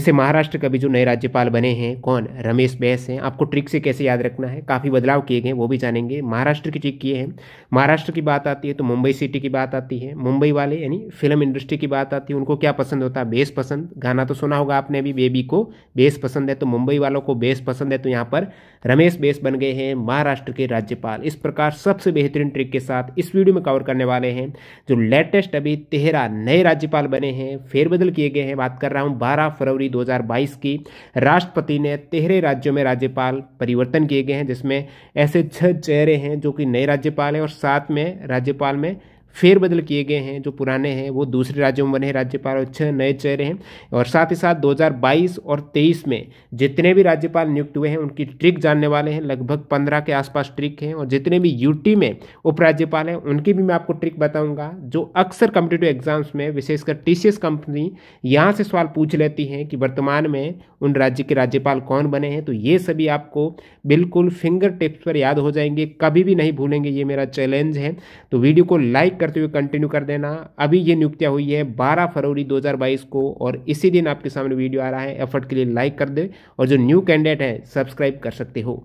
जैसे महाराष्ट्र का भी जो नए राज्यपाल बने हैं कौन रमेश बैस हैं आपको ट्रिक से कैसे याद रखना है काफ़ी बदलाव किए गए वो भी जानेंगे महाराष्ट्र की ट्रिक किए हैं महाराष्ट्र की बात आती है तो मुंबई सिटी की बात आती है मुंबई वाले यानी फिल्म इंडस्ट्री की बात आती है उनको क्या पसंद होता है बेस पसंद गाना तो सुना होगा आपने अभी बेबी को बेस पसंद है तो मुंबई वालों को बेस पसंद है तो यहाँ पर रमेश बेस बन गए हैं महाराष्ट्र के राज्यपाल इस प्रकार सबसे बेहतरीन ट्रिक के साथ इस वीडियो में कवर करने वाले हैं जो लेटेस्ट अभी तेरह नए राज्यपाल बने हैं फेरबदल किए गए हैं बात कर रहा हूँ बारह फरवरी जनवरी 2022 की राष्ट्रपति ने तेरह राज्यों में राज्यपाल परिवर्तन किए गए हैं जिसमें ऐसे छह चेहरे हैं जो कि नए राज्यपाल हैं और साथ में राज्यपाल में फेरबदल किए गए हैं जो पुराने हैं वो दूसरे राज्यों में बने राज्यपाल और छह नए चेहरे हैं और साथ ही साथ 2022 और 23 में जितने भी राज्यपाल नियुक्त हुए हैं उनकी ट्रिक जानने वाले हैं लगभग 15 के आसपास ट्रिक हैं और जितने भी यूटी में उपराज्यपाल हैं उनकी भी मैं आपको ट्रिक बताऊंगा जो अक्सर कम्पिटेटिव एग्जाम्स में विशेषकर टी कंपनी यहाँ से सवाल पूछ लेती हैं कि वर्तमान में उन राज्य के राज्यपाल कौन बने हैं तो ये सभी आपको बिल्कुल फिंगर टिप्स पर याद हो जाएंगे कभी भी नहीं भूलेंगे ये मेरा चैलेंज है तो वीडियो को लाइक करते हुए कंटिन्यू कर देना अभी ये नियुक्तियाँ हुई है 12 फरवरी 2022 को और इसी दिन आपके सामने वीडियो आ रहा है एफर्ट के लिए लाइक कर दे और जो न्यू कैंडिडेट हैं सब्सक्राइब कर सकते हो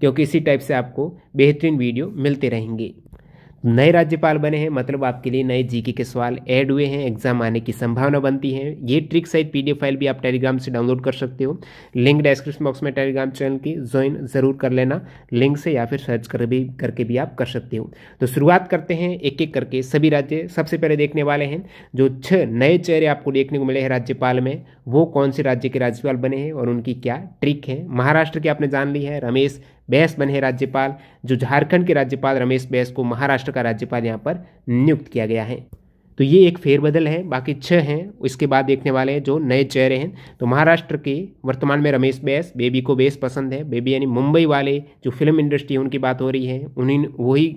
क्योंकि इसी टाइप से आपको बेहतरीन वीडियो मिलते रहेंगे नए राज्यपाल बने हैं मतलब आपके लिए नए जीके के सवाल ऐड हुए हैं एग्जाम आने की संभावना बनती है ये ट्रिक सहित पीडीएफ फाइल भी आप टेलीग्राम से डाउनलोड कर सकते हो लिंक डिस्क्रिप्शन बॉक्स में टेलीग्राम चैनल की ज्वाइन जरूर कर लेना लिंक से या फिर सर्च कर भी करके भी आप कर सकते हो तो शुरुआत करते हैं एक एक करके सभी राज्य सबसे पहले देखने वाले हैं जो छः नए चेहरे आपको देखने को मिले हैं राज्यपाल में वो कौन से राज्य के राज्यपाल बने हैं और उनकी क्या ट्रिक है महाराष्ट्र की आपने जान ली है रमेश बैस बने राज्यपाल जो झारखंड के राज्यपाल रमेश बैस को महाराष्ट्र का राज्यपाल यहाँ पर नियुक्त किया गया है तो ये एक फेरबदल है बाकी छः हैं इसके बाद देखने वाले हैं जो नए चेहरे हैं तो महाराष्ट्र के वर्तमान में रमेश बैस बेबी को बेस पसंद है बेबी यानी मुंबई वाले जो फिल्म इंडस्ट्री है उनकी बात हो रही है उन्हीं वही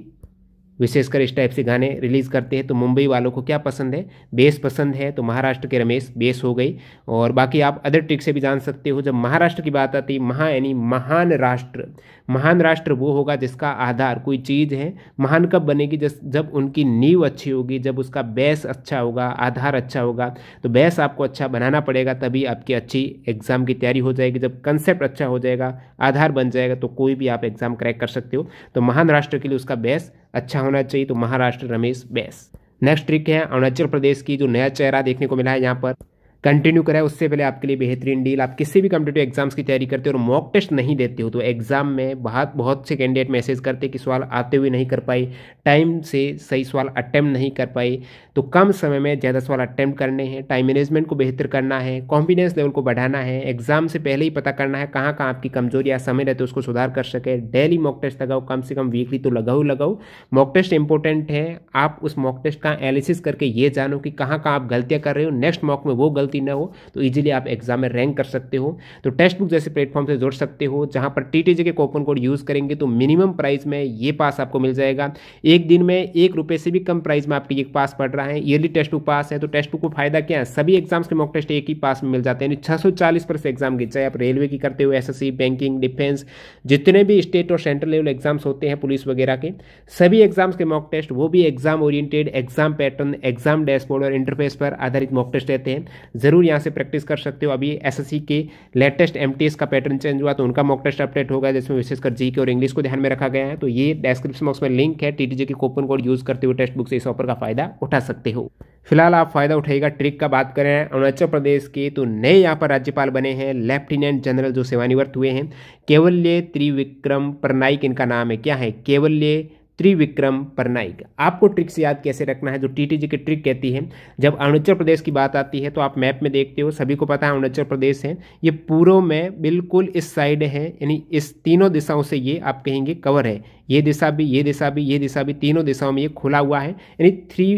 विशेषकर इस टाइप से गाने रिलीज़ करते हैं तो मुंबई वालों को क्या पसंद है बेस पसंद है तो महाराष्ट्र के रमेश बेस हो गई और बाकी आप अदर ट्रिक से भी जान सकते हो जब महाराष्ट्र की बात आती महा यानी महान राष्ट्र महान राष्ट्र वो होगा जिसका आधार कोई चीज़ है महान कब बनेगी जस जब उनकी नींव अच्छी होगी जब उसका बेस अच्छा होगा आधार अच्छा होगा तो बेस आपको अच्छा बनाना पड़ेगा तभी आपकी अच्छी एग्ज़ाम की तैयारी हो जाएगी जब कंसेप्ट अच्छा हो जाएगा आधार बन जाएगा तो कोई भी आप एग्ज़ाम क्रैक कर सकते हो तो महान राष्ट्र के लिए उसका बैस अच्छा होना चाहिए तो महाराष्ट्र रमेश बैस नेक्स्ट ट्रिक है अरुणाचल प्रदेश की जो नया चेहरा देखने को मिला है यहाँ पर कंटिन्यू कराए उससे पहले आपके लिए बेहतरीन डील आप किसी भी कम्पिटेटिव एग्जाम्स की तैयारी करते हो और मॉक टेस्ट नहीं देते हो तो एग्जाम में बहुत बहुत से कैंडिडेट मैसेज करते कि सवाल आते हुए नहीं कर पाए टाइम से सही सवाल अटैम्प्ट नहीं कर पाए तो कम समय में ज़्यादा सवाल अटैम्प्ट करने हैं टाइम मैनेजमेंट को बेहतर करना है कॉन्फिडेंस लेवल को बढ़ाना है एग्जाम से पहले ही पता करना है कहाँ कहाँ आपकी कमजोरी या समय रहते उसको सुधार कर सके डेली मॉक टेस्ट लगाओ कम से कम वीकली तो लगाओ लगाओ मॉक टेस्ट इंपॉर्टेंट है आप उस मॉक टेस्ट का एनालिसिस करके ये जानो कि कहाँ कहाँ आप गलतियाँ कर रहे हो नेक्स्ट मॉक में वो गलती ना हो तो ईजिली आप एग्जाम में रैंक कर सकते हो तो टेक्स्ट बुक जैसे प्लेटफॉर्म से जुड़ सकते हो जहाँ पर टी के कोपन कोड यूज़ करेंगे तो मिनिमम प्राइस में ये पास आपको मिल जाएगा एक दिन में एक रुपये से भी कम प्राइस में आपकी एक पास पड़ रहा है ईयरली टेस्ट बुक पास है तो टेस्ट बुक को फायदा क्या है सभी एग्जाम्स के मॉक टेस्ट एक ही पास में मिल जाते हैं छः सौ पर से एग्जाम की चाहे आप रेलवे की करते हो एसएससी बैंकिंग डिफेंस जितने भी स्टेट और सेंट्रल लेवल एग्जाम्स होते हैं पुलिस वगैरह के सभी एग्जाम्स के मॉक टेस्ट वो भी exam oriented exam pattern exam dashboard और इंटरफेस पर आधारित मॉक टेस्ट रहते हैं ज़रूर यहाँ से प्रैक्टिस कर सकते हो अभी एसएससी के लेटेस्ट एमटीएस का पैटर्न चेंज हुआ तो उनका मॉक टेस्ट अपडेट होगा जिसमें विशेषकर जी के और इंग्लिश को ध्यान में रखा गया है तो ये डिस्क्रिप्शन बॉक्स में लिंक है टीटीजे के कूपन कोड यूज़ करते हुए टेस्ट बुक से इस ऑफर का फ़ायदा उठा सकते हो फिलहाल आप फायदा उठाएगा ट्रिक का बात करें अरुणाचल प्रदेश के तो नए यहाँ पर राज्यपाल बने हैं लेफ्टिनेंट जनरल जो सेवानिवृत्त हुए हैं केवल्य त्रिविक्रम परनाइक इनका नाम है क्या है केवल्य त्रिविक्रम परनाइक आपको ट्रिक्स याद कैसे रखना है जो टीटीजी की ट्रिक कहती है जब अरुणाचल प्रदेश की बात आती है तो आप मैप में देखते हो सभी को पता है अरुणाचल प्रदेश है ये पूर्व में बिल्कुल इस साइड है यानी इस तीनों दिशाओं से ये आप कहेंगे कवर है ये दिशा भी ये दिशा भी ये दिशा भी तीनों दिशाओं में ये खुला हुआ है यानी थ्री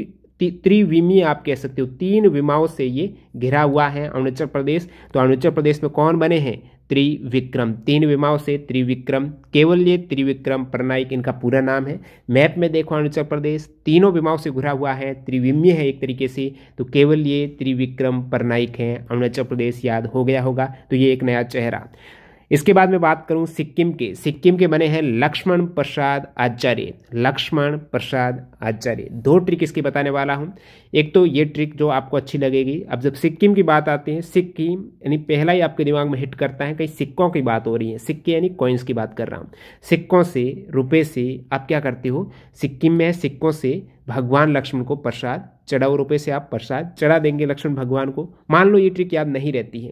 त्रिविमी आप कह सकते हो तीन विमाओं से ये घिरा हुआ है अरुणाचल प्रदेश तो अरुणाचल प्रदेश में कौन बने हैं त्रिविक्रम तीन विमाओं से त्रिविक्रम केवल ये त्रिविक्रम प्रणायिक इनका पूरा नाम है मैप में देखो अरुणाचल प्रदेश तीनों विमाओं से घुरा हुआ है त्रिविम्य है एक तरीके से तो केवल ये त्रिविक्रम प्रणायिक हैं अरुणाचल प्रदेश याद हो गया होगा तो ये एक नया चेहरा इसके बाद मैं बात करूं सिक्किम के सिक्किम के बने हैं लक्ष्मण प्रसाद आचार्य लक्ष्मण प्रसाद आचार्य दो ट्रिक इसकी बताने वाला हूं एक तो ये ट्रिक जो आपको अच्छी लगेगी अब जब सिक्किम की बात आती है सिक्किम यानी पहला ही आपके दिमाग में हिट करता है कई सिक्कों की बात हो रही है सिक्के यानी कॉइन्स की बात कर रहा हूँ सिक्कों से रुपये से आप क्या करते हो सिक्किम में सिक्कों से भगवान लक्ष्मण को प्रसाद चढ़ाओ रुपये से आप प्रसाद चढ़ा देंगे लक्ष्मण भगवान को मान लो ये ट्रिक याद नहीं रहती है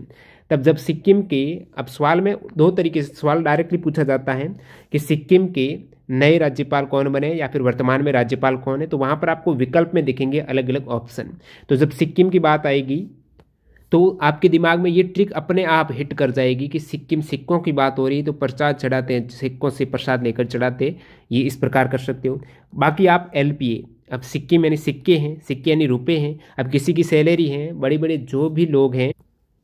तब जब सिक्किम के अब सवाल में दो तरीके से सवाल डायरेक्टली पूछा जाता है कि सिक्किम के नए राज्यपाल कौन बने या फिर वर्तमान में राज्यपाल कौन है तो वहाँ पर आपको विकल्प में दिखेंगे अलग अलग ऑप्शन तो जब सिक्किम की बात आएगी तो आपके दिमाग में ये ट्रिक अपने आप हिट कर जाएगी कि सिक्किम सिक्कों की बात हो रही है तो प्रसाद चढ़ाते हैं सिक्कों से प्रसाद लेकर चढ़ाते ये इस प्रकार कर सकते हो बाकी आप एल अब सिक्किम यानी सिक्के हैं सिक्के यानी रुपए हैं अब किसी की सैलरी है बड़े बड़े जो भी लोग हैं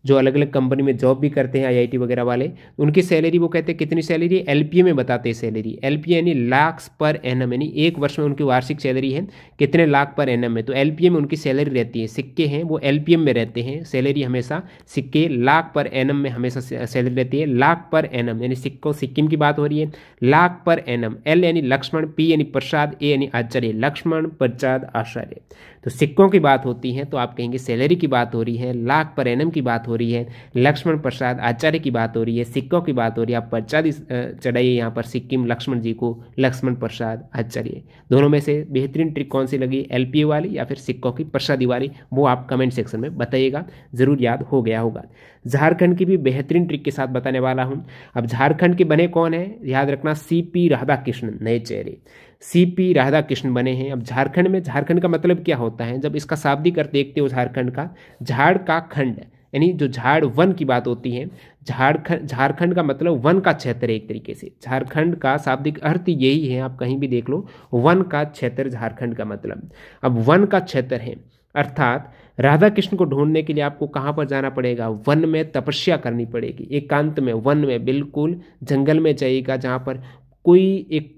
जो अलग अलग कंपनी में जॉब भी करते हैं आईआईटी वगैरह वाले उनकी सैलरी वो कहते हैं कितनी सैलरी है एलपीए में बताते हैं सैलरी एलपीए यानी लाख पर एम यानी एक वर्ष में उनकी वार्षिक सैलरी है कितने लाख पर एम है तो एलपीए में उनकी सैलरी रहती है सिक्के हैं वो एलपीएम में रहते हैं सैलरी हमेशा सिक्के लाख पर एम में हमेशा सैलरी रहती है लाख पर एम यानी सिक्कों सिक्किम की बात हो रही है लाख पर एम एल यानी लक्ष्मण पी यानी प्रसाद ए यानी आचार्य लक्ष्मण प्रसाद आचार्य तो सिक्कों की बात होती है तो आप कहेंगे सैलरी की बात हो रही है लाख पर एम की बात हो रही है लक्ष्मण प्रसाद आचार्य की बात हो रही है सिक्कों की बात हो रही है आप पर्चा चढ़ाइए यहाँ पर सिक्किम लक्ष्मण जी को लक्ष्मण प्रसाद आचार्य दोनों में से बेहतरीन ट्रिक कौन सी लगी एल वाली या फिर सिक्कों की प्रसादी वाली वो आप कमेंट सेक्शन में बताइएगा ज़रूर याद हो गया होगा झारखंड की भी बेहतरीन ट्रिक के साथ बताने वाला हूँ अब झारखंड के बने कौन है याद रखना सी पी कृष्ण नए चेहरे सी पी राधा कृष्ण बने हैं अब झारखंड में झारखंड का मतलब क्या होता है जब इसका शाब्दिक अर्थ देखते हो झारखंड का झाड़ का खंड यानी जो झाड़ वन की बात होती है झारखंड झारखंड का मतलब वन का क्षेत्र एक तरीके से झारखंड का शाब्दिक अर्थ यही है आप कहीं भी देख लो वन का क्षेत्र झारखंड का मतलब अब वन का क्षेत्र है अर्थात राधा कृष्ण को ढूंढने के लिए आपको कहाँ पर जाना पड़ेगा वन में तपस्या करनी पड़ेगी एकांत में वन में बिल्कुल जंगल में जाइएगा जहाँ पर कोई एक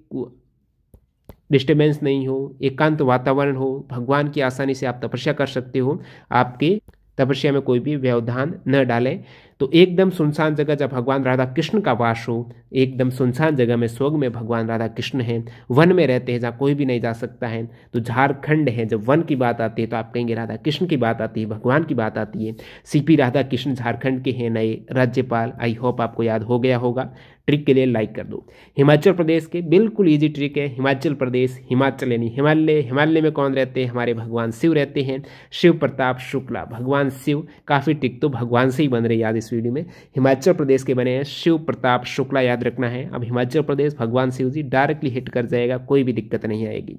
डिस्टर्बेंस नहीं हो एकांत वातावरण हो भगवान की आसानी से आप तपस्या कर सकते हो आपके तपस्या में कोई भी व्यवधान न डालें तो एकदम सुनसान जगह जब भगवान राधा कृष्ण का वास हो एकदम सुनसान जगह में स्वर्ग में भगवान राधा कृष्ण हैं वन में रहते हैं जहाँ कोई भी नहीं जा सकता है तो झारखंड है जब वन की बात आती है तो आप कहेंगे राधा कृष्ण की बात आती है भगवान की बात आती है सीपी राधा कृष्ण झारखंड के हैं नए राज्यपाल आई होप आपको याद हो गया होगा ट्रिक के लिए लाइक कर दो हिमाचल प्रदेश के बिल्कुल ईजी ट्रिक है हिमाचल प्रदेश हिमाचल यानी हिमालय हिमालय में कौन रहते हैं हमारे भगवान शिव रहते हैं शिव प्रताप शुक्ला भगवान शिव काफ़ी ट्रिक तो भगवान से ही बन रही याद इस वीडियो में हिमाचल प्रदेश के बने हैं शिव प्रताप शुक्ला याद रखना है अब हिमाचल प्रदेश भगवान शिव जी डायरेक्टली हिट कर जाएगा कोई भी दिक्कत नहीं आएगी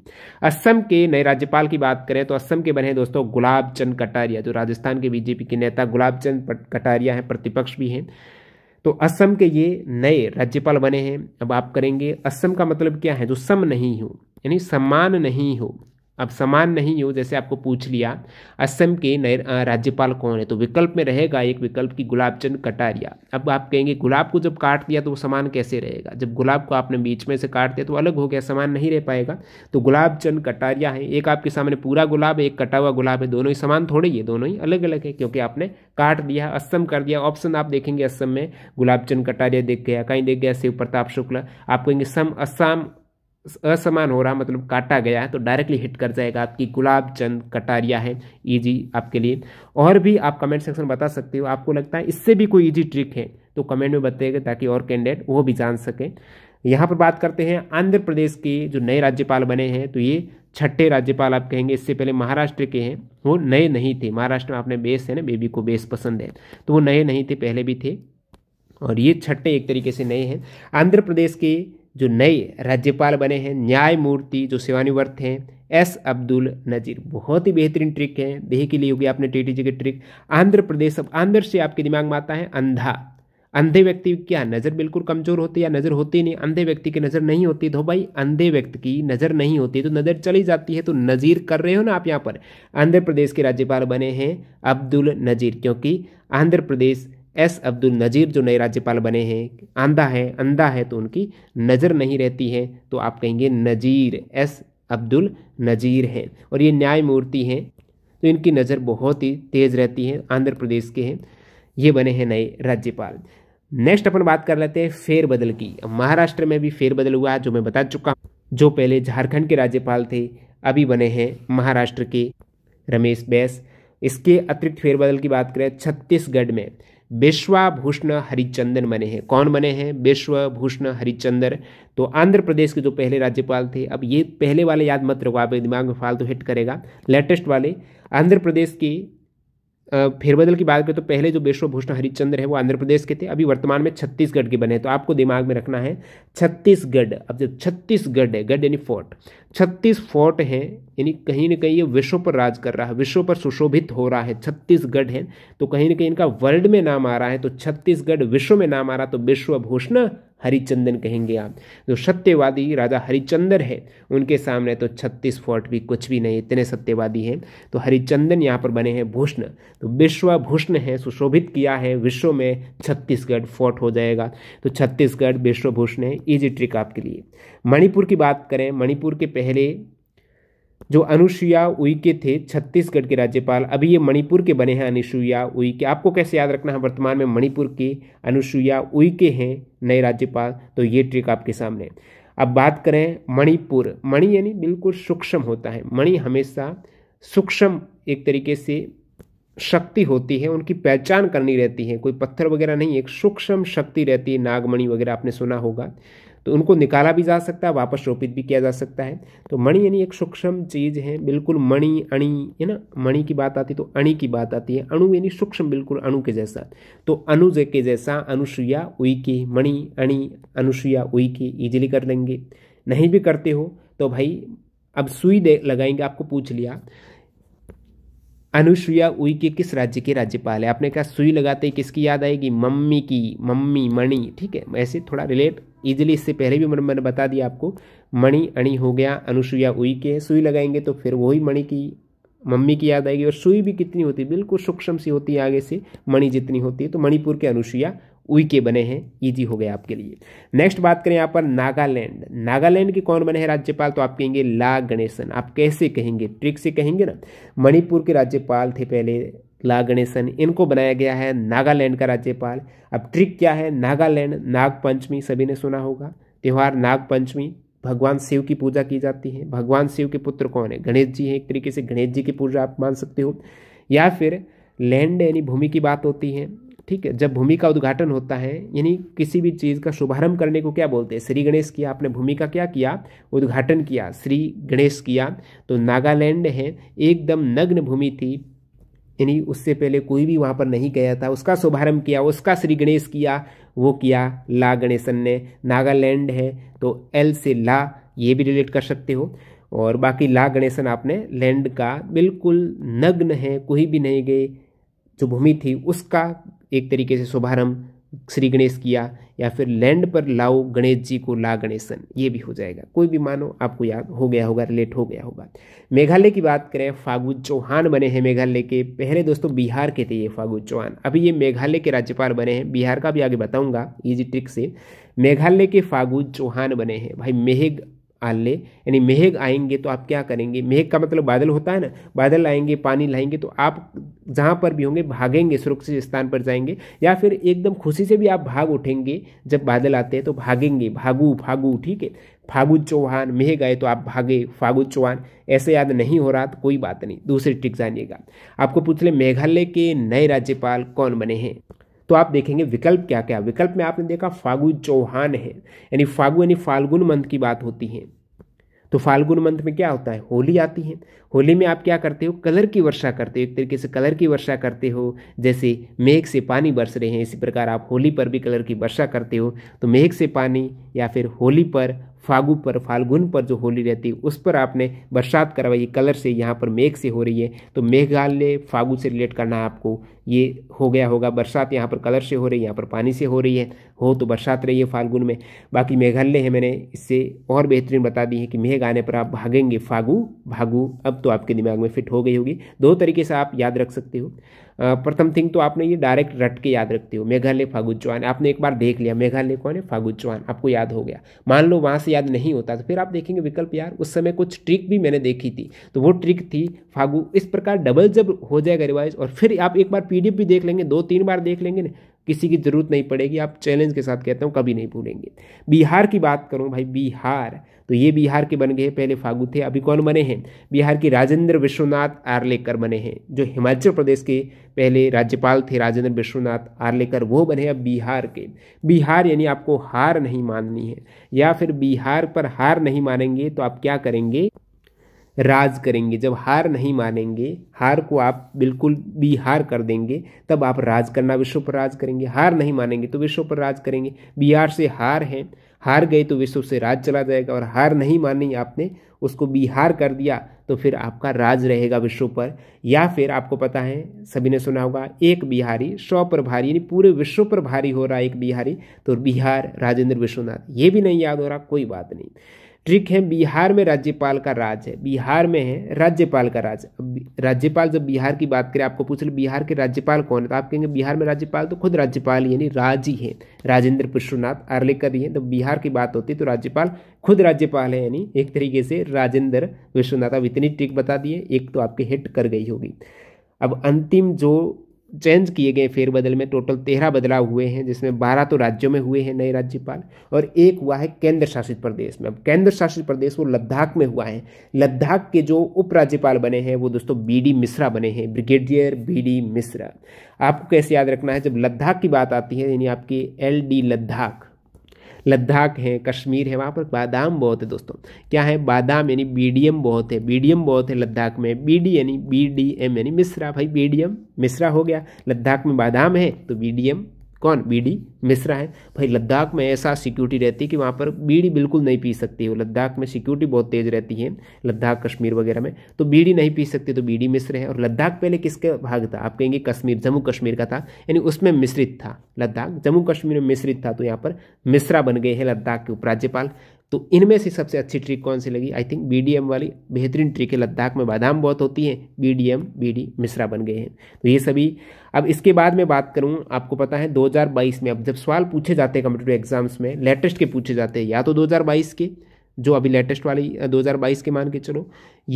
असम के नए राज्यपाल की बात करें तो असम के बने हैं दोस्तों गुलाब चंद कटारिया जो राजस्थान के बीजेपी के नेता गुलाब चंद कटारिया हैं प्रतिपक्ष भी हैं तो असम के ये नए राज्यपाल बने हैं अब आप करेंगे असम का मतलब क्या है जो सम नहीं हो यानी सम्मान नहीं हो अब समान नहीं हो जैसे आपको पूछ लिया असम के नए राज्यपाल कौन है तो विकल्प में रहेगा एक विकल्प की गुलाब चंद कटारिया अब आप कहेंगे गुलाब को जब काट दिया तो वो समान कैसे रहेगा जब गुलाब को आपने बीच में से काट दिया तो अलग हो गया समान नहीं रह पाएगा तो गुलाब चंद कटारिया है एक आपके सामने पूरा गुलाब है एक कटा हुआ गुलाब है दोनों ही समान थोड़े ही है दोनों ही अलग अलग है क्योंकि आपने काट दिया असम कर दिया ऑप्शन आप देखेंगे असम में गुलाब चंद कटारिया देख गया कहीं देख गया शिव प्रताप शुक्ला आप कहेंगे सम असम असमान हो रहा मतलब काटा गया तो डायरेक्टली हिट कर जाएगा आपकी गुलाब चंद कटारिया है इजी आपके लिए और भी आप कमेंट सेक्शन बता सकते हो आपको लगता है इससे भी कोई इजी ट्रिक है तो कमेंट में बताइएगा ताकि और कैंडिडेट वो भी जान सकें यहाँ पर बात करते हैं आंध्र प्रदेश के जो नए राज्यपाल बने हैं तो ये छठे राज्यपाल आप कहेंगे इससे पहले महाराष्ट्र के हैं वो नए नहीं थे महाराष्ट्र में आपने बेस है ना बेबी को बेस पसंद है तो वो नए नहीं थे पहले भी थे और ये छठे एक तरीके से नए हैं आंध्र प्रदेश के जो नए राज्यपाल बने हैं न्यायमूर्ति जो सेवानिवृत्त हैं एस अब्दुल नज़ीर बहुत ही बेहतरीन ट्रिक है देह के लिए होगी आपने टी टी जी की ट्रिक आंध्र प्रदेश अब आंध्र से आपके दिमाग में आता है अंधा अंधे व्यक्ति क्या नज़र बिल्कुल कमज़ोर होती या नज़र होती नहीं अंधे व्यक्ति की नज़र नहीं होती तो भाई अंधे व्यक्ति की नज़र नहीं होती तो नज़र चली जाती है तो नज़ीर कर रहे हो ना आप यहाँ पर आंध्र प्रदेश के राज्यपाल बने हैं अब्दुल नज़ीर क्योंकि आंध्र प्रदेश एस अब्दुल नज़ीर जो नए राज्यपाल बने हैं आंधा है अंधा है तो उनकी नज़र नहीं रहती है तो आप कहेंगे नज़ीर एस अब्दुल नज़ीर हैं और ये न्यायमूर्ति हैं तो इनकी नज़र बहुत ही तेज़ रहती है आंध्र प्रदेश के हैं ये बने हैं नए राज्यपाल नेक्स्ट अपन बात कर लेते हैं फेरबदल की महाराष्ट्र में भी फेरबदल हुआ है जो मैं बता चुका हूँ जो पहले झारखंड के राज्यपाल थे अभी बने हैं महाराष्ट्र के रमेश बैस इसके अतिरिक्त फेरबदल की बात करें छत्तीसगढ़ में विश्वाभूषण हरिचंदन बने हैं कौन बने हैं विश्वभूषण हरिचंदन तो आंध्र प्रदेश के जो पहले राज्यपाल थे अब ये पहले वाले याद मत रखो आप दिमाग में फालतू तो हिट करेगा लेटेस्ट वाले आंध्र प्रदेश के फेरबदल की बात करें तो पहले जो विश्वभूषण हरिचंद्र है वो आंध्र प्रदेश के थे अभी वर्तमान में छत्तीसगढ़ के बने तो आपको दिमाग में रखना है छत्तीसगढ़ अब जब छत्तीसगढ़ है गढ़ यानी फोर्ट छत्तीस फोर्ट हैं यानी कहीं ना कहीं ये विश्व पर राज कर रहा है विश्व पर सुशोभित हो रहा है छत्तीसगढ़ है तो कहीं ना कहीं इनका वर्ल्ड में नाम आ रहा है तो छत्तीसगढ़ विश्व में नाम आ रहा तो विश्वभूषण हरिचंदन कहेंगे आप जो सत्यवादी राजा हरिचंदन है उनके सामने तो छत्तीस फोर्ट भी कुछ भी नहीं इतने सत्यवादी हैं तो हरिचंदन यहाँ पर बने हैं भूषण तो विश्वभूषण है सुशोभित किया है विश्व में छत्तीसगढ़ फोर्ट हो जाएगा तो छत्तीसगढ़ विश्वभूषण है ईजी ट्रिक आपके लिए मणिपुर की बात करें मणिपुर के पहले जो अनुसुईया उइके थे छत्तीसगढ़ के राज्यपाल अभी ये मणिपुर के बने हैं अनुसुईया उइके आपको कैसे याद रखना है वर्तमान में मणिपुर के अनुसुईया उइके हैं नए राज्यपाल तो ये ट्रिक आपके सामने अब बात करें मणिपुर मणि यानी बिल्कुल सूक्ष्म होता है मणि हमेशा सूक्ष्म एक तरीके से शक्ति होती है उनकी पहचान करनी रहती है कोई पत्थर वगैरह नहीं एक सूक्ष्म शक्ति रहती है नागमणि वगैरह आपने सुना होगा तो उनको निकाला भी जा सकता है वापस रोपित भी किया जा सकता है तो मणि यानी एक सूक्ष्म चीज़ है बिल्कुल मणि अणि है ना मणि की बात आती है तो अणि की बात आती है अणु यानी सूक्ष्म बिल्कुल अणु के जैसा तो अनुज के जैसा अनुसुईया उइकी मणि अणि अनुसुईया उइकी इजिली कर लेंगे नहीं भी करते हो तो भाई अब सुई दे लगाएंगे आपको पूछ लिया अनुसुईया उइके किस राज्य के राज्यपाल है आपने कहा सुई लगाते ही किसकी याद आएगी मम्मी की मम्मी मणि ठीक है ऐसे थोड़ा रिलेट इजिली इससे पहले भी मैंने बता दिया आपको मणि अणि हो गया अनुसुईया उइके सुई लगाएंगे तो फिर वही मणि की मम्मी की याद आएगी और सुई भी कितनी होती है बिल्कुल सूक्ष्म सी होती है आगे से मणि जितनी होती है तो मणिपुर के अनुसुईया उई के बने हैं इजी हो गया आपके लिए नेक्स्ट बात करें यहाँ पर नागालैंड नागालैंड के कौन बने हैं राज्यपाल तो आप कहेंगे ला गणेशन आप कैसे कहेंगे ट्रिक से कहेंगे ना मणिपुर के राज्यपाल थे पहले ला गणेशन इनको बनाया गया है नागालैंड का राज्यपाल अब ट्रिक क्या है नागालैंड नागपंचमी सभी ने सुना होगा त्यौहार नागपंचमी भगवान शिव की पूजा की जाती है भगवान शिव के पुत्र कौन है गणेश जी हैं एक तरीके से गणेश जी की पूजा आप मान सकते हो या फिर लैंड यानी भूमि की बात होती है ठीक है जब भूमि का उद्घाटन होता है यानी किसी भी चीज़ का शुभारंभ करने को क्या बोलते हैं श्री गणेश किया आपने भूमि का क्या किया उद्घाटन किया श्री गणेश किया तो नागालैंड है एकदम नग्न भूमि थी यानी उससे पहले कोई भी वहाँ पर नहीं गया था उसका शुभारंभ किया उसका श्री गणेश किया वो किया ला गणेशन ने नागालैंड है तो एल से ला ये भी रिलेट कर सकते हो और बाकी ला गणेशन आपने लैंड का बिल्कुल नग्न है कोई भी नहीं गए जो भूमि थी उसका एक तरीके से शुभारंभ श्री गणेश किया या फिर लैंड पर लाओ गणेश जी को ला गणेशन ये भी हो जाएगा कोई भी मानो आपको याद हो गया होगा रिलेट हो गया होगा मेघालय की बात करें फागु चौहान बने हैं मेघालय के पहले दोस्तों बिहार के थे ये फागु चौहान अभी ये मेघालय के राज्यपाल बने हैं बिहार का भी आगे बताऊंगा इजी ट्रिक से मेघालय के फागु चौहान बने हैं भाई मेघ आले यानी मेघ आएंगे तो आप क्या करेंगे मेघ का मतलब बादल होता है ना बादल आएंगे पानी लाएंगे तो आप जहाँ पर भी होंगे भागेंगे सुरक्षित स्थान पर जाएंगे या फिर एकदम खुशी से भी आप भाग उठेंगे जब बादल आते हैं तो भागेंगे भागू भागू ठीक है फागु चौहान मेह गए तो आप भागे फागु चौहान ऐसे याद नहीं हो रहा तो कोई बात नहीं दूसरी ट्रिक जानिएगा आपको पूछ ले मेघालय के नए राज्यपाल कौन बने हैं तो आप देखेंगे विकल्प क्या क्या विकल्प में आपने देखा फागु चौहान है यानी फागु यानी फाल्गुन मंथ की बात होती है तो फाल्गुन मंथ में क्या होता है होली आती है होली में आप क्या करते हो कलर की वर्षा करते हो एक तरीके से कलर की वर्षा करते हो जैसे मेघ से पानी बरस रहे हैं इसी प्रकार आप होली पर भी कलर की वर्षा करते हो तो मेघ से पानी या फिर होली पर फागु पर फाल्गुन पर जो होली रहती है उस पर आपने बरसात करवाई कलर से यहाँ पर मेघ से हो रही है तो मेघालय फागु से रिलेट करना है आपको ये हो गया होगा बरसात यहाँ पर कलर से हो रही है यहाँ पर पानी से हो रही है हो तो बरसात रही है फाल्गुन में बाकी मेघालय है मैंने इससे और बेहतरीन बता दी है कि मेघ आने पर आप भागेंगे फागू भागू अब तो आपके दिमाग में फिट हो गई होगी दो तरीके से आप याद रख सकते हो प्रथम थिंग तो आपने ये डायरेक्ट रट के याद रखते हो मेघालय फागु चौहान आपने एक बार देख लिया मेघालय कौन है फागु चौहान आपको याद हो गया मान लो वहाँ से याद नहीं होता तो फिर आप देखेंगे विकल्प यार उस समय कुछ ट्रिक भी मैंने देखी थी तो वो ट्रिक थी फागु इस प्रकार डबल जब हो जाएगा रिवाइज और फिर आप एक बार पी भी देख लेंगे दो तीन बार देख लेंगे ना किसी की ज़रूरत नहीं पड़ेगी आप चैलेंज के साथ कहता हूँ कभी नहीं भूलेंगे बिहार की बात करूँ भाई बिहार तो ये बिहार के बन गए पहले फागु थे अभी कौन बने हैं बिहार के राजेंद्र विश्वनाथ आर्लेकर बने हैं जो हिमाचल प्रदेश के पहले राज्यपाल थे राजेंद्र विश्वनाथ आर्लेकर वो बने अब बिहार के बिहार यानी आपको हार नहीं माननी है या फिर बिहार पर हार नहीं मानेंगे तो आप क्या करेंगे राज करेंगे जब हार नहीं मानेंगे हार को आप बिल्कुल भी हार कर देंगे तब आप राज करना विश्व पर राज करेंगे हार नहीं मानेंगे तो विश्व पर राज करेंगे बिहार से हार है हार गए तो विश्व से राज चला जाएगा और हार नहीं मानी आपने उसको बिहार कर दिया तो फिर आपका राज रहेगा विश्व पर या फिर आपको पता है सभी ने सुना होगा एक बिहारी सौ पर भारी यानी पूरे विश्व पर भारी हो रहा है एक बिहारी तो बिहार राजेंद्र विश्वनाथ ये भी नहीं याद हो रहा कोई बात नहीं ट्रिक है बिहार में राज्यपाल का राज है बिहार में है राज्यपाल का राज राज्यपाल जब बिहार की बात करें आपको पूछ ले बिहार के राज्यपाल कौन है तो आप कहेंगे बिहार में राज्यपाल तो खुद राज्यपाल यानी राज ही है राजेंद्र पुष्पनाथ आर्लेकर ही हैं तो बिहार की बात होती है तो राज्यपाल खुद राज्यपाल है यानी एक तरीके से राजेंद्र विश्वनाथ अब इतनी ट्रिक बता दिए एक तो आपके हिट कर गई होगी अब अंतिम जो चेंज किए गए फेरबदल में टोटल तेरह बदलाव हुए हैं जिसमें बारह तो राज्यों में हुए हैं नए राज्यपाल और एक हुआ है केंद्र शासित प्रदेश में अब केंद्र शासित प्रदेश वो लद्दाख में हुआ है लद्दाख के जो उपराज्यपाल बने हैं वो दोस्तों बी डी मिश्रा बने हैं ब्रिगेडियर बी डी मिश्रा आपको कैसे याद रखना है जब लद्दाख की बात आती है यानी आपकी एल डी लद्दाख लद्दाख है कश्मीर है वहाँ पर बादाम बहुत है दोस्तों क्या है बादाम यानी बीडीएम बहुत है बीडीएम बहुत है लद्दाख में बीडी यानी बीडीएम यानी मिश्रा भाई बीडीएम मिश्रा हो गया लद्दाख में बादाम है तो बीडीएम कौन बीडी मिश्रा है भाई लद्दाख में ऐसा सिक्योरिटी रहती है कि वहाँ पर बीड़ी बिल्कुल नहीं पी सकती हो लद्दाख में सिक्योरिटी बहुत तेज़ रहती है लद्दाख कश्मीर वगैरह में तो बीड़ी नहीं पी सकती तो बीडी मिश्र है और लद्दाख पहले किसके भाग था आप कहेंगे कश्मीर जम्मू कश्मीर का था यानी उसमें मिश्रित था लद्दाख जम्मू कश्मीर में मिश्रित था तो यहाँ पर मिश्रा बन गए हैं लद्दाख के उपराज्यपाल तो इनमें से सबसे अच्छी ट्रिक कौन सी लगी आई थिंक बी वाली बेहतरीन ट्रिक है लद्दाख में बादाम बहुत होती हैं बी डी मिश्रा बन गए हैं तो ये सभी अब इसके बाद मैं बात करूं आपको पता है 2022 में अब जब सवाल पूछे जाते हैं कंप्यूटर एग्जाम्स में लेटेस्ट के पूछे जाते हैं या तो 2022 के जो अभी लेटेस्ट वाली 2022 के मान के चलो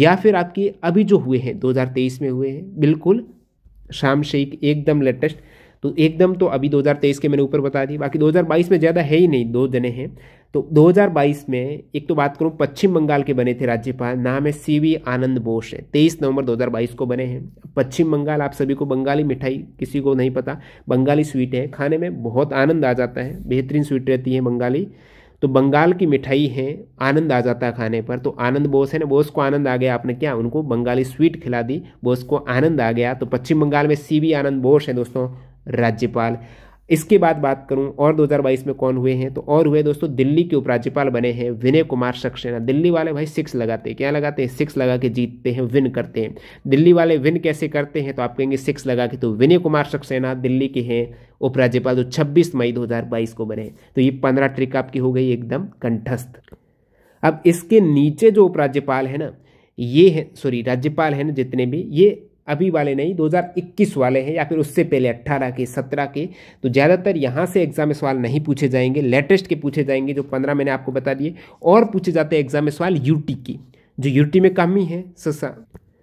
या फिर आपके अभी जो हुए हैं 2023 में हुए हैं बिल्कुल शाम शेख एकदम लेटेस्ट तो एकदम तो अभी 2023 के मैंने ऊपर बता दी बाकी 2022 में ज़्यादा है ही नहीं दो जने हैं तो 2022 में एक तो बात करूँ पश्चिम बंगाल के बने थे राज्यपाल नाम है सी वी आनंद बोस है तेईस नवंबर 2022 को बने हैं पश्चिम बंगाल आप सभी को बंगाली मिठाई किसी को नहीं पता बंगाली स्वीट है खाने में बहुत आनंद आ जाता है बेहतरीन स्वीट रहती है बंगाली तो बंगाल की मिठाई है आनंद आ जाता है खाने पर तो आनंद बोस है ना बोस को आनंद आ गया आपने क्या उनको बंगाली स्वीट खिला दी बोस को आनंद आ गया तो पश्चिम बंगाल में सी वी आनंद बोस है दोस्तों राज्यपाल इसके बाद बात करूं और 2022 में कौन हुए हैं तो और हुए दोस्तों दिल्ली के उपराज्यपाल बने हैं विनय कुमार सक्सेना दिल्ली वाले भाई सिक्स लगाते हैं क्या लगाते हैं सिक्स लगा के जीतते हैं विन करते हैं दिल्ली वाले विन कैसे करते हैं तो आप कहेंगे सिक्स लगा के तो विनय कुमार सक्सेना दिल्ली के हैं उपराज्यपाल जो छब्बीस मई दो को बने तो ये पंद्रह ट्रिक आपकी हो गई एकदम कंठस्थ अब इसके नीचे जो उपराज्यपाल है ना ये है सॉरी राज्यपाल है ना जितने भी ये अभी वाले नहीं 2021 वाले हैं या फिर उससे पहले 18 के 17 के तो ज़्यादातर यहाँ से एग्जाम में सवाल नहीं पूछे जाएंगे लेटेस्ट के पूछे जाएंगे जो 15 मैंने आपको बता दिए और पूछे जाते हैं एग्जाम में सवाल यूटी की जो यूटी में कमी ही है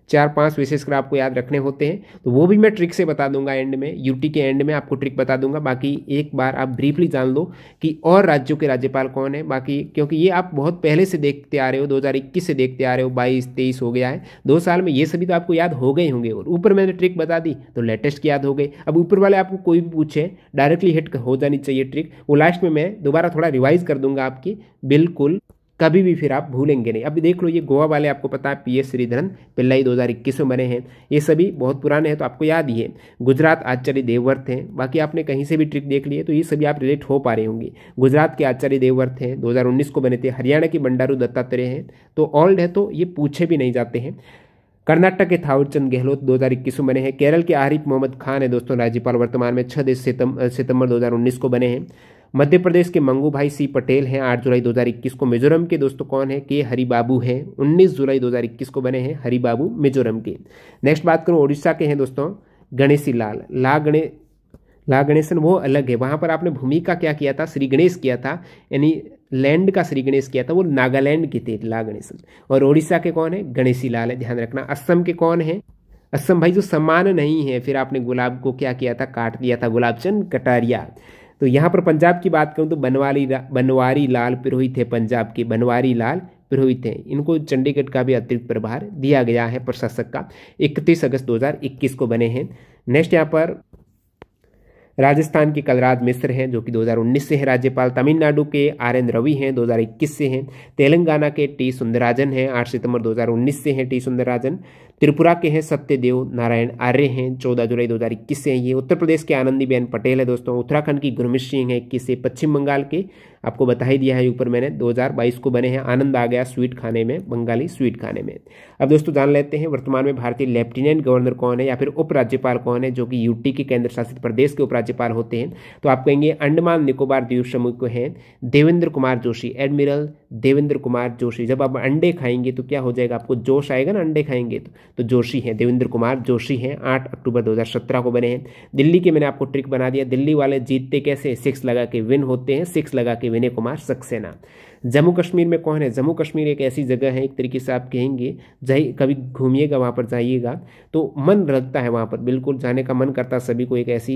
चार पांच विशेषकर आपको याद रखने होते हैं तो वो भी मैं ट्रिक से बता दूंगा एंड में यूटी के एंड में आपको ट्रिक बता दूंगा बाकी एक बार आप ब्रीफली जान लो कि और राज्यों के राज्यपाल कौन है बाकी क्योंकि ये आप बहुत पहले से देखते आ रहे हो 2021 से देखते आ रहे हो 22 23 हो गया है दो साल में ये सभी तो आपको याद हो गए होंगे और ऊपर मैंने ट्रिक बता दी तो लेटेस्ट की याद हो गई अब ऊपर वाले आपको कोई भी पूछे डायरेक्टली हिट हो जानी चाहिए ट्रिक वो लास्ट में मैं दोबारा थोड़ा रिवाइज कर दूंगा आपकी बिल्कुल कभी भी फिर आप भूलेंगे नहीं अभी देख लो ये गोवा वाले आपको पता है पी एस श्रीधरन पिल्लाई 2021 में बने हैं ये सभी बहुत पुराने हैं तो आपको याद ही है गुजरात आचार्य देवव्रत हैं बाकी आपने कहीं से भी ट्रिक देख ली है तो ये सभी आप रिलेट हो पा रहे होंगे गुजरात के आचार्य देवव्रत हैं 2019 को बने थे हरियाणा के बंडारू दत्तात्रेय हैं तो ऑल्ड है तो ये पूछे भी नहीं जाते हैं कर्नाटक के थावरचंद गहलोत दो हज़ार इक्कीस में बने हैं केरल के आरिफ मोहम्मद खान है दोस्तों राज्यपाल वर्तमान में छः दो सितंबर 2019 को बने हैं मध्य प्रदेश के मंगू भाई सी पटेल हैं आठ जुलाई इक्कीस को मिजोरम के दोस्तों कौन है के हरिबाबू हैं उन्नीस जुलाई इक्कीस को बने हैं हरिबाबू मिजोरम के नेक्स्ट बात करूँ उड़ीसा के हैं दोस्तों गणेशी लाल ला गणे ला गणेशन वो अलग है वहाँ पर आपने भूमि का क्या किया था श्री गणेश किया था यानी लैंड का श्री गणेश किया था वो नागालैंड के थे ला गणेशन और उड़ीसा के कौन है गणेशी लाल है ध्यान रखना असम के कौन है असम भाई जो सम्मान नहीं है फिर आपने गुलाब को क्या किया था काट दिया था गुलाबचंद कटारिया तो यहाँ पर पंजाब की बात करूँ तो बनवारी बनवारी लाल पुरोहित है पंजाब के बनवारी लाल पुरोहित हैं इनको चंडीगढ़ का भी अतिरिक्त प्रभार दिया गया है प्रशासक का 31 अगस्त 2021 को बने हैं नेक्स्ट यहाँ पर राजस्थान के कलराज मिश्र हैं जो कि 2019 से हैं राज्यपाल तमिलनाडु के आर एन रवि हैं 2021 से हैं तेलंगाना के टी सुंदरराजन हैं 8 सितंबर 2019 से हैं टी सुंदरराजन त्रिपुरा के हैं सत्यदेव नारायण आर्य हैं चौदह जुलाई दो हज़ार इक्कीस से हैं ये उत्तर प्रदेश के आनंदीबेन पटेल है दोस्तों उत्तराखंड की गुरमिश सिंह है इक्कीस से पश्चिम बंगाल के आपको बता ही दिया है ऊपर मैंने 2022 को बने हैं आनंद आ गया स्वीट खाने में बंगाली स्वीट खाने में अब दोस्तों जान लेते हैं वर्तमान में भारतीय लेफ्टिनेंट गवर्नर कौन है या फिर उपराज्यपाल कौन है जो कि यूटी के केंद्र शासित प्रदेश के उपराज्यपाल होते हैं तो आप कहेंगे अंडमान निकोबार द्वीप समूह को हैं देवेंद्र कुमार जोशी एडमिरल देवेंद्र कुमार जोशी जब आप अंडे खाएंगे तो क्या हो जाएगा आपको जोश आएगा ना अंडे खाएंगे तो तो जोशी हैं देवेंद्र कुमार जोशी हैं आठ अक्टूबर दो को बने हैं दिल्ली के मैंने आपको ट्रिक बना दिया दिल्ली वाले जीतते कैसे सिक्स लगा के विन होते हैं सिक्स लगा के विनय कुमार सक्सेना जम्मू कश्मीर में कौन है जम्मू कश्मीर एक ऐसी जगह है एक तरीके से आप कहेंगे जाइए कभी घूमिएगा वहाँ पर जाइएगा तो मन लगता है वहाँ पर बिल्कुल जाने का मन करता सभी को एक ऐसी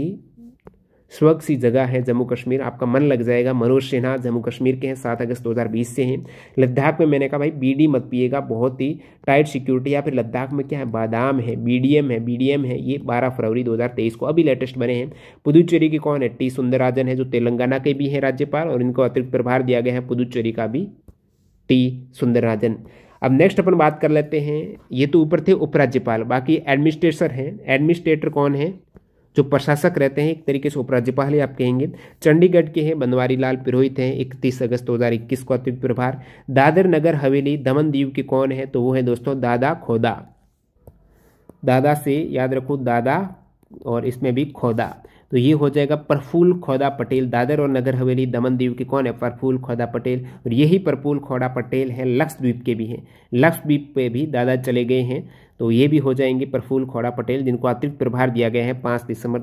स्वर्ग सी जगह है जम्मू कश्मीर आपका मन लग जाएगा मनोज सिन्हा जम्मू कश्मीर के हैं सात अगस्त 2020 से हैं लद्दाख में मैंने कहा भाई बीडी मत पिएगा बहुत ही टाइट सिक्योरिटी या फिर लद्दाख में क्या है बादाम है बीडीएम है बीडीएम है ये 12 फरवरी 2023 को अभी लेटेस्ट बने हैं पुदुचेरी के कौन है टी सुंदरराजन है जो तेलंगाना के भी हैं राज्यपाल और इनको अतिरिक्त प्रभार दिया गया है पुदुचेरी का भी टी सुंदरराजन अब नेक्स्ट अपन बात कर लेते हैं ये तो ऊपर थे उपराज्यपाल बाकी एडमिनिस्ट्रेटर हैं एडमिनिस्ट्रेटर कौन है जो प्रशासक रहते हैं एक तरीके से उपराज्यपाल ही आप कहेंगे चंडीगढ़ के हैं बनवारी लाल पुरोहित हैं इकतीस अगस्त दो हज़ार इक्कीस को अतिरिक्त प्रभार दादर नगर हवेली दमन दीव के कौन है तो वो है दोस्तों दादा खोदा दादा से याद रखो दादा और इसमें भी खोदा तो ये हो जाएगा प्रफुल खोदा पटेल दादर और नगर हवेली दमन दीव के कौन है प्रफुल खोदा पटेल और यही प्रफुल खोदा पटेल हैं लक्षद्वीप के भी हैं लक्ष्यद्वीप पे भी दादा चले गए हैं तो ये भी हो जाएंगे प्रफुल्ल खोड़ा पटेल जिनको अतिरिक्त प्रभार दिया गया है पाँच दिसंबर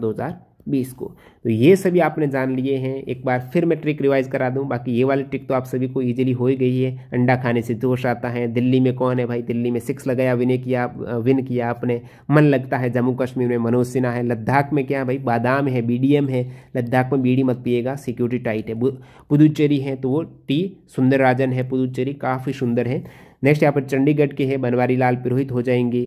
2020 को तो ये सभी आपने जान लिए हैं एक बार फिर मैं ट्रिक रिवाइज करा दूं बाकी ये वाली ट्रिक तो आप सभी को इजीली हो ही गई है अंडा खाने से जोश आता है दिल्ली में कौन है भाई दिल्ली में सिक्स लगाया विनय किया विन किया आपने मन लगता है जम्मू कश्मीर में मनोज सिन्हा है लद्दाख में क्या है भाई बादाम है बी है लद्दाख में बीडी मत पिएगा सिक्योरिटी टाइट है पुदुचेरी है तो वो टी सुंदर राजन है पुदुचेरी काफ़ी सुंदर है नेक्स्ट यहाँ पर चंडीगढ़ के हैं बनवारी लाल पुरोहित हो जाएंगे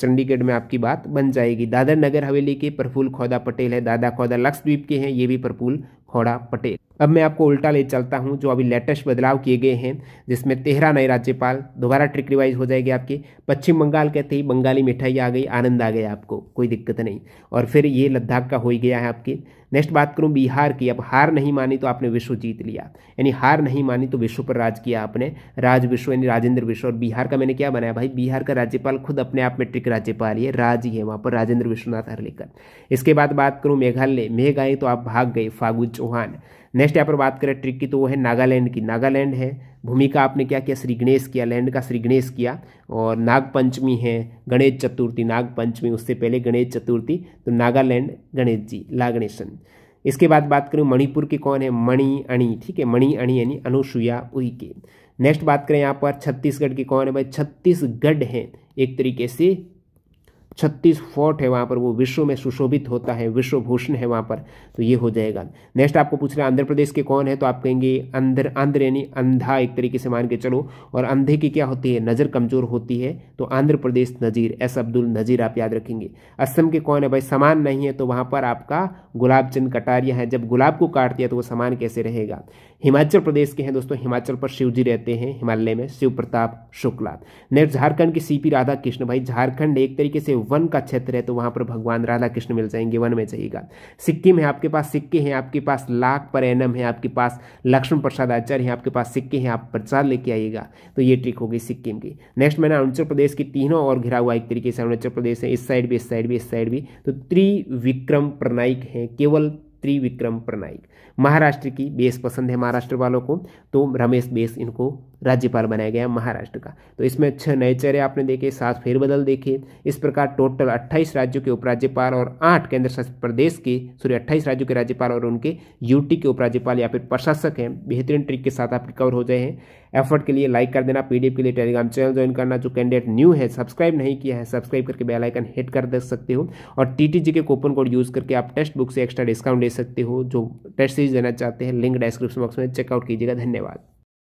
चंडीगढ़ में आपकी बात बन जाएगी दादर नगर हवेली के प्रफुल खौदा पटेल है दादा खौदा लक्षद्वीप के हैं ये भी प्रफुल खौड़ा पटेल अब मैं आपको उल्टा ले चलता हूँ जो अभी लेटेस्ट बदलाव किए गए हैं जिसमें तेहरा नए राज्यपाल दोबारा ट्रिक रिवाइज हो जाएगी आपके पश्चिम बंगाल कहते ही बंगाली मिठाई आ गई आनंद आ गया आपको कोई दिक्कत नहीं और फिर ये लद्दाख का हो ही गया है आपके नेक्स्ट बात करूं बिहार की अब हार नहीं मानी तो आपने विश्व जीत लिया यानी हार नहीं मानी तो विश्व पर राज किया आपने राज विश्व यानी राजेंद्र विश्व और बिहार का मैंने क्या बनाया भाई बिहार का राज्यपाल खुद अपने आप में ट्रिक राज्यपाल ये राज ही है वहाँ पर राजेंद्र विश्वनाथ हरलेकर इसके बाद बात करूँ मेघालय मेघ आए तो आप भाग गए फागु चौहान नेक्स्ट यहाँ पर बात करें ट्रिक की तो वो है नागालैंड की नागालैंड है भूमिका आपने क्या किया श्री गणेश किया लैंड का श्री गणेश किया और नागपंचमी है गणेश चतुर्थी नागपंचमी उससे पहले गणेश चतुर्थी तो नागालैंड गणेश जी ला गणेशन इसके बाद बात करूँ मणिपुर के कौन है मणि अणी ठीक है मणि अणि यानी अनुसुईया के नेक्स्ट बात करें यहाँ पर छत्तीसगढ़ के कौन है भाई छत्तीसगढ़ हैं एक तरीके से छत्तीस फोर्ट है वहाँ पर वो विश्व में सुशोभित होता है विश्वभूषण है वहाँ पर तो ये हो जाएगा नेक्स्ट आपको पूछ रहे हैं आंध्र प्रदेश के कौन है तो आप कहेंगे अंधर आंध्र यानी अंधा एक तरीके से मान के चलो और अंधे की क्या होती है नज़र कमज़ोर होती है तो आंध्र प्रदेश नज़ीर एस अब्दुल नज़ीर आप याद रखेंगे असम के कौन है भाई समान नहीं है तो वहाँ पर आपका गुलाब चंद कटारिया है जब गुलाब को काट दिया तो वो समान कैसे रहेगा हिमाचल प्रदेश के हैं दोस्तों हिमाचल पर शिव जी रहते हैं हिमालय में शिव प्रताप शुक्ला नेक्स्ट झारखंड के सीपी राधा कृष्ण भाई झारखंड एक तरीके से वन का क्षेत्र है तो वहाँ पर भगवान राधा कृष्ण मिल जाएंगे वन में जाइएगा सिक्किम है आपके पास सिक्के हैं आपके पास लाख पर एनम है आपके पास लक्ष्मण प्रसाद आचार्य हैं आपके पास सिक्के हैं आप प्रचार लेके आइएगा तो ये ट्रिक होगी सिक्किम की नेक्स्ट मैंने अरुणाचल प्रदेश की तीनों और घिरा हुआ एक तरीके से अरुणाचल प्रदेश है इस साइड भी इस साइड भी इस साइड भी तो त्रिविक्रम प्रणायिक है केवल त्रिविक्रम प्रणायिक महाराष्ट्र की बेस पसंद है महाराष्ट्र वालों को तो रमेश बेस इनको राज्यपाल बनाया गया महाराष्ट्र का तो इसमें छः नए चेहरे आपने देखे सात फेरबदल देखे इस प्रकार टोटल 28 राज्यों के उपराज्यपाल और आठ केंद्र शासित प्रदेश के सॉरी अट्ठाईस राज्यों के राज्यपाल और उनके यूटी के उपराज्यपाल या फिर प्रशासक हैं बेहतरीन ट्रिक के साथ आप कवर हो जाए हैं एफर्ट के लिए लाइक कर देना पी के लिए टेलीग्राम चैनल ज्वाइन करना जो कैंडिडेट न्यू है सब्सक्राइब नहीं किया है सब्सक्राइब करके बेलाइकन हिट कर दे सकते हो और टी के कूपन कोड यूज़ करके आप टेस्ट बुक से एक्स्ट्रा डिस्काउंट ले सकते हो जो टेस्ट सीरीज देना चाहते हैं लिंक डिस्क्रिप्शन बॉक्स में चेकआउट कीजिएगा धन्यवाद